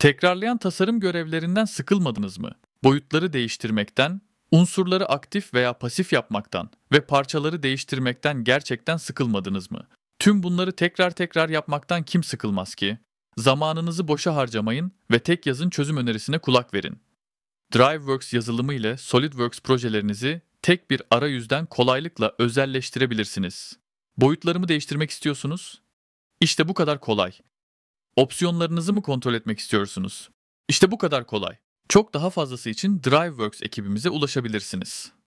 Tekrarlayan tasarım görevlerinden sıkılmadınız mı? Boyutları değiştirmekten, unsurları aktif veya pasif yapmaktan ve parçaları değiştirmekten gerçekten sıkılmadınız mı? Tüm bunları tekrar tekrar yapmaktan kim sıkılmaz ki? Zamanınızı boşa harcamayın ve tek yazın çözüm önerisine kulak verin. DriveWorks yazılımı ile SolidWorks projelerinizi tek bir arayüzden kolaylıkla özelleştirebilirsiniz. Boyutlarımı değiştirmek istiyorsunuz? İşte bu kadar kolay. Opsiyonlarınızı mı kontrol etmek istiyorsunuz? İşte bu kadar kolay. Çok daha fazlası için DriveWorks ekibimize ulaşabilirsiniz.